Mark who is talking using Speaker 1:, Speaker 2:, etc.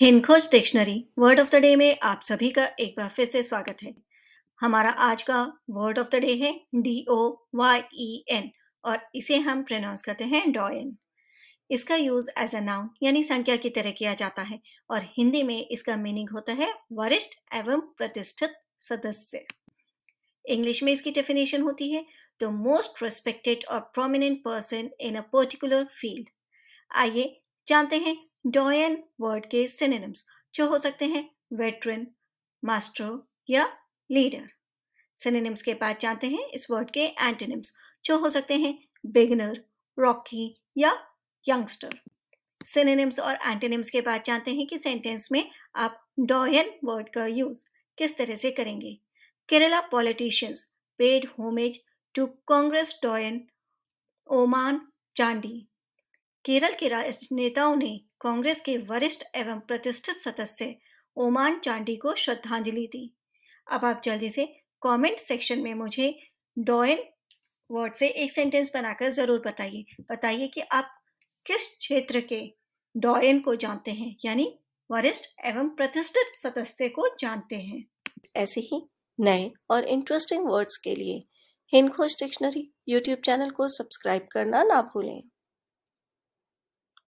Speaker 1: हिंदखोज dictionary word of the day में आप सभी का एक बार फिर से स्वागत है हमारा आज का वर्ड ऑफ द डे है D O Y E N और इसे हम प्रोनाउंस करते हैं डॉयन इसका यूज एज अ नाउन यानी संख्या की तरह किया जाता है और हिंदी में इसका मीनिंग होता है वरिष्ठ एवं प्रतिष्ठित सदस्य इंग्लिश में इसकी डेफिनेशन होती है द मोस्ट रिस्पेक्टेड और prominent person in a particular field आइए जानते हैं डॉयल वर्ड के सिनेम्स जो हो सकते हैं वेटरन मास्टर या लीडर सिनेम्स के बाद जानते हैं इस वर्ड के एंटेनिम्स जो हो सकते हैं बिगनर रॉकी या यंगस्टर सिनेम्स और एंटेनिम्स के बाद जानते हैं कि सेंटेंस में आप डॉयन वर्ड का यूज किस तरह से करेंगे Kerala politicians paid homage to Congress doyen Oommen Chandy Kerala के राजनेताओं ने कांग्रेस के वरिष्ठ एवं प्रतिष्ठित सदस्य ओमान चांडी को श्रद्धांजलि दी अब आप जल्दी से कमेंट सेक्शन में मुझे डॉयन वर्ड से एक सेंटेंस बनाकर ज़रूर बताइए बताइए कि आप किस क्षेत्र के डॉयन को जानते हैं यानी वरिष्ठ एवं प्रतिष्ठित सदस्य को जानते हैं ऐसे ही नए और इंटरेस्टिंग वर्ड्स के लिए हिंदोज डिक्शनरी यूट्यूब चैनल को सब्सक्राइब करना ना भूलें